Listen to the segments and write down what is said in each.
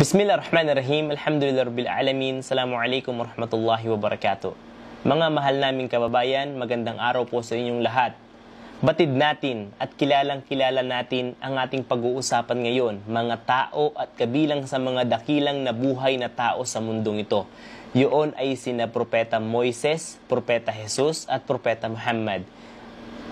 Bismillahirrahmanirrahim. ar Alhamdulillah Rabbil Alamin, Salamu Alaikum Warahmatullahi Wabarakatuh. Mga mahal naming kababayan, magandang araw po sa inyong lahat. Batid natin at kilalang kilala natin ang ating pag-uusapan ngayon, mga tao at kabilang sa mga dakilang nabuhay na tao sa mundong ito. Yoon ay sina Propeta Moises, Propeta Jesus at Propeta Muhammad.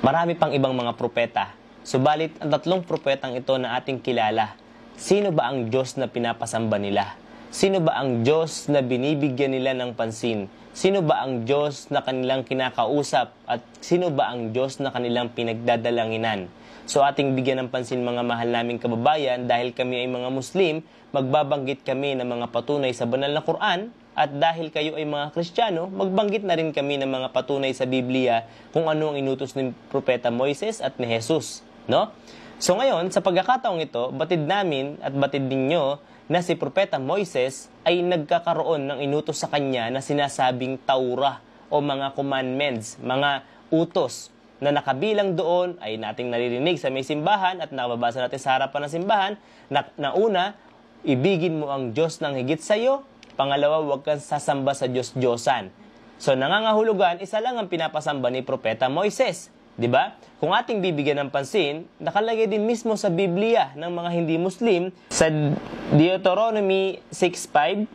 Marami pang ibang mga propeta. Subalit, ang tatlong propetang ito na ating kilala Sino ba ang Diyos na pinapasamba nila? Sino ba ang Diyos na binibigyan nila ng pansin? Sino ba ang Diyos na kanilang kinakausap? At sino ba ang Diyos na kanilang pinagdadalanginan? So ating bigyan ng pansin mga mahal naming kababayan dahil kami ay mga Muslim, magbabanggit kami ng mga patunay sa banal na Quran at dahil kayo ay mga Kristiyano, magbanggit na rin kami ng mga patunay sa Biblia kung ano ang inutos ni Propeta Moises at ni Jesus. No? So ngayon, sa pagkakataong ito, batid namin at batid ninyo na si Propeta Moises ay nagkakaroon ng inutos sa kanya na sinasabing Taura o mga commandments, mga utos na nakabilang doon ay nating naririnig sa may simbahan at nababasa natin sa harapan ng simbahan na, na una, ibigin mo ang Diyos ng higit sa iyo. Pangalawa, huwag kang sasamba sa Diyos-Diyosan. So nangangahulugan, isa lang ang pinapasamba ni Propeta Moises 'Di ba? Kung ating bibigyan ng pansin, nakalagay din mismo sa Biblia ng mga hindi Muslim sa Deuteronomy 6:5,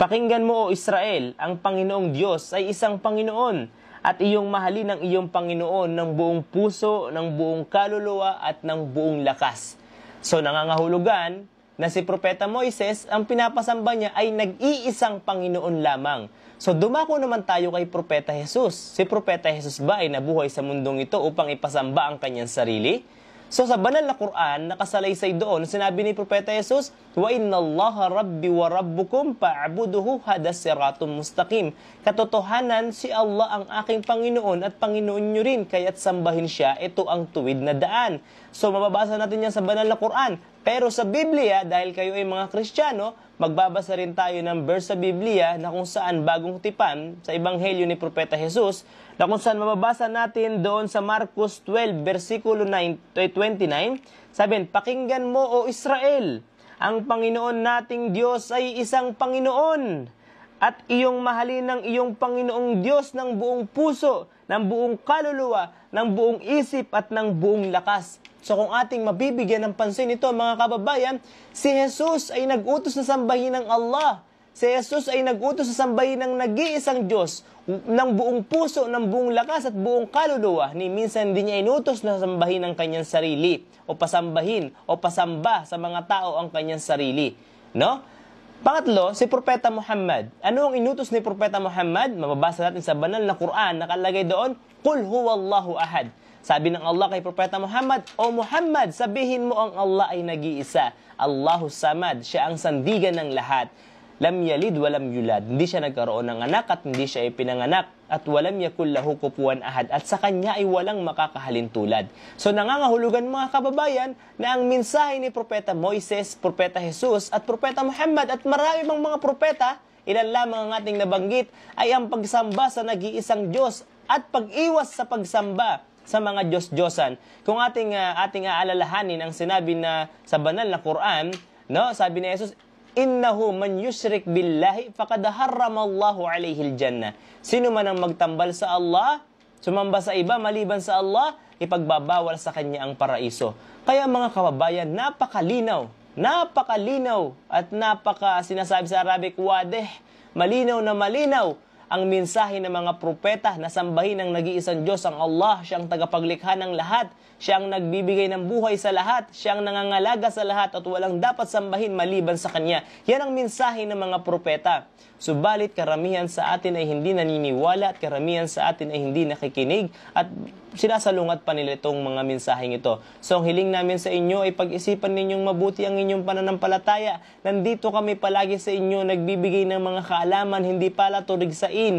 Pakinggan mo o Israel, ang Panginoong Diyos ay isang Panginoon at iyong mahalin ang iyong Panginoon ng buong puso, ng buong kaluluwa at ng buong lakas. So nangangahulugan na si Propeta Moises, ang pinapasamba niya ay nag-iisang Panginoon lamang. So dumako naman tayo kay Propeta Jesus. Si Propeta Jesus ba ay nabuhay sa mundong ito upang ipasamba ang kanyang sarili? So sa banal na Quran, nakasalaysay doon, sinabi ni Propeta Jesus, Wa inna Allah rabbi wa rabbukum pa'abuduhu hada siratun mustaqim. Katotohanan, si Allah ang aking Panginoon at Panginoon nyo rin, kaya't sambahin siya, ito ang tuwid na daan. So mababasa natin yan sa banal na Quran pero sa Biblia, dahil kayo ay mga Kristiyano, magbabasa rin tayo ng verse sa Biblia na kung saan bagong tipan sa Ebanghelyo ni Propeta Jesus, na kung saan mababasa natin doon sa Marcos 12, versikulo 9, 29, eh, sabi, Pakinggan mo, O Israel, ang Panginoon nating Diyos ay isang Panginoon, at iyong mahalin ng iyong Panginoong Diyos ng buong puso, ng buong kaluluwa, ng buong isip at ng buong lakas. So kung ating mabibigyan ng pansin ito mga kababayan, si Jesus ay nagutos na sambahin ng Allah. Si Jesus ay nagutos sa sambahin ng nag-iisang Diyos ng buong puso, ng buong lakas at buong kaluluwa. Ni minsan din niya inutos na sambahin ang kanyang sarili o pasambahin o pasamba sa mga tao ang kanyang sarili. No? Pangatlo, si Propeta Muhammad. Ano ang inutos ni Propeta Muhammad? Mababasa natin sa banal na Quran, nakalagay doon, Qul huwallahu ahad. Sabi ng Allah kay Propeta Muhammad, O Muhammad, sabihin mo ang Allah ay nag-iisa. Allahu samad, siya ang sandigan ng lahat. Lam yalid walam yulad. Hindi siya nagkaroon ng anak at hindi siya ipinanganak at walam yakul lahu kupuan ahad at sa kanya ay walang makakahalintulad. So nangangahulugan mga kababayan na ang mensahe ni Propeta Moises, Propeta Jesus at Propeta Muhammad at marami pang mga propeta, ilan lamang ang ating nabanggit, ay ang pagsamba sa nag-iisang Diyos at pag-iwas sa pagsamba sa mga Diyos-Diyosan. Kung ating, uh, ating aalalahanin ang sinabi na sa banal na Quran, no, sabi ni Jesus, Innahu man yushrik billahi faqad harramallahu alayhi aljannah. Sino man ang magtambal sa Allah, sumamba sa iba maliban sa Allah, ipagbabawal sa kanya ang paraiso. Kaya mga kababayan, napakalinaw, napakalinaw at napaka sinasabi sa Arabic wadeh, malinaw na malinaw ang mensahe ng mga propeta na sambahin ang nag-iisang Diyos, ang Allah, siyang tagapaglikha ng lahat, siya ang nagbibigay ng buhay sa lahat, siya ang nangangalaga sa lahat at walang dapat sambahin maliban sa Kanya. Yan ang mensahe ng mga propeta. Subalit karamihan sa atin ay hindi naniniwala at karamihan sa atin ay hindi nakikinig at sinasalungat pa nila itong mga mensaheng ito. So ang hiling namin sa inyo ay pag-isipan ninyong mabuti ang inyong pananampalataya. Nandito kami palagi sa inyo nagbibigay ng mga kaalaman, hindi pala turig sa batiin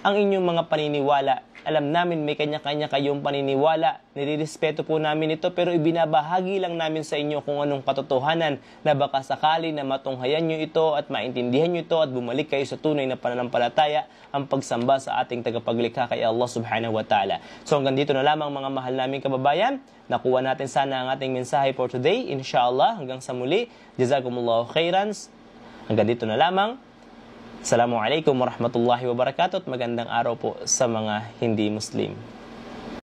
ang inyong mga paniniwala. Alam namin may kanya-kanya kayong paniniwala. Nilirespeto po namin ito pero ibinabahagi lang namin sa inyo kung anong katotohanan na baka sakali na matunghayan nyo ito at maintindihan nyo ito at bumalik kayo sa tunay na pananampalataya ang pagsamba sa ating tagapaglikha kay Allah subhanahu wa ta'ala. So hanggang dito na lamang mga mahal naming kababayan. Nakuha natin sana ang ating mensahe for today. Inshallah, hanggang sa muli. Jazakumullahu khairans. Hanggang dito na lamang. Assalamualaikum warahmatullahi wabarakatuh magandang araw po sa mga hindi Muslim.